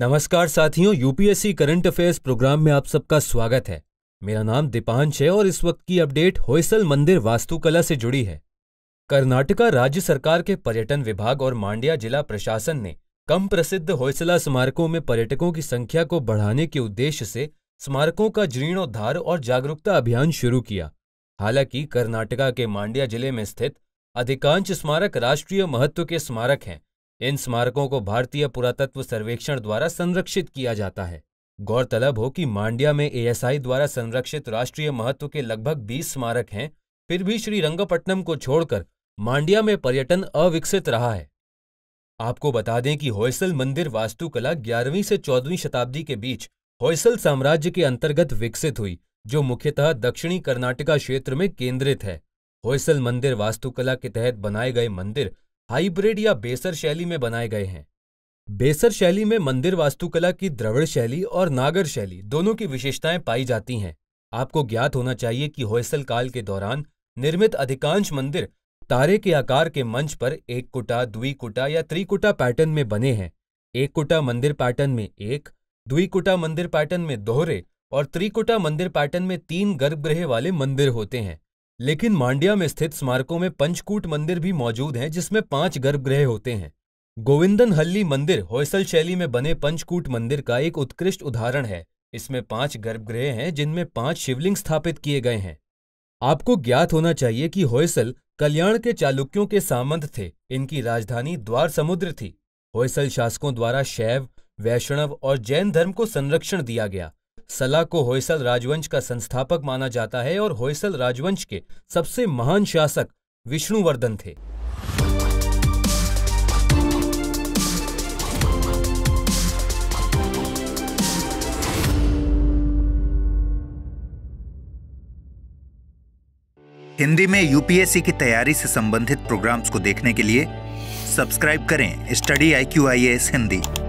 नमस्कार साथियों UPSC current affairs programme में आप सबका स्वागत है मेरा नाम दीपांश है और इस वक्त की अपडेट होयसल मंदिर वास्तुकला से जुड़ी है कर्नाटका राज्य सरकार के पर्यटन विभाग और मांड्या जिला प्रशासन ने कम प्रसिद्ध होयसला स्मारकों में पर्यटकों की संख्या को बढ़ाने के उद्देश्य से स्मारकों का जीर्णोद्धार और जागरूकता अभियान शुरू किया हालांकि कर्नाटका के मांड्या जिले में स्थित अधिकांश स्मारक राष्ट्रीय महत्व के स्मारक हैं इन स्मारकों को भारतीय पुरातत्व सर्वेक्षण द्वारा संरक्षित किया जाता है गौरतलब हो कि मांड्या में एएसआई द्वारा संरक्षित राष्ट्रीय महत्व के लगभग 20 स्मारक हैं फिर भी श्री रंगपट्टनम को छोड़कर मांड्या में पर्यटन अविकसित रहा है आपको बता दें कि होयसल मंदिर वास्तुकला ग्यारहवीं से चौदहवीं शताब्दी के बीच होयसल साम्राज्य के अंतर्गत विकसित हुई जो मुख्यतः दक्षिणी कर्नाटका क्षेत्र में केंद्रित है होयसल मंदिर वास्तुकला के तहत बनाए गए मंदिर हाइब्रिड या बेसर शैली में बनाए गए हैं बेसर शैली में मंदिर वास्तुकला की द्रविड़ शैली और नागर शैली दोनों की विशेषताएं पाई जाती हैं आपको ज्ञात होना चाहिए कि होयसल काल के दौरान निर्मित अधिकांश मंदिर तारे के आकार के मंच पर एक कुटा द्वी कुटा या त्रिकुटा पैटर्न में बने हैं एक कुटा मंदिर पैटर्न में एक द्विकुटा मंदिर पैटर्न में दोहरे और त्रिकुटा मंदिर पैटर्न में तीन गर्भगृह वाले मंदिर होते हैं लेकिन मांड्या में स्थित स्मारकों में पंचकूट मंदिर भी मौजूद हैं जिसमें पांच गर्भगृह होते हैं गोविंदन हल्ली मंदिर होयसल शैली में बने पंचकूट मंदिर का एक उत्कृष्ट उदाहरण है इसमें पांच गर्भगृह हैं जिनमें पांच शिवलिंग स्थापित किए गए हैं आपको ज्ञात होना चाहिए कि होयसल कल्याण के चालुक्यों के सामंत थे इनकी राजधानी द्वार समुद्र थी होयसल शासकों द्वारा शैव वैष्णव और जैन धर्म को संरक्षण दिया गया सला को होयसल राजवंश का संस्थापक माना जाता है और होयसल राजवंश के सबसे महान शासक विष्णुवर्धन थे हिंदी में यूपीएससी की तैयारी से संबंधित प्रोग्राम्स को देखने के लिए सब्सक्राइब करें study I Q I S Hindi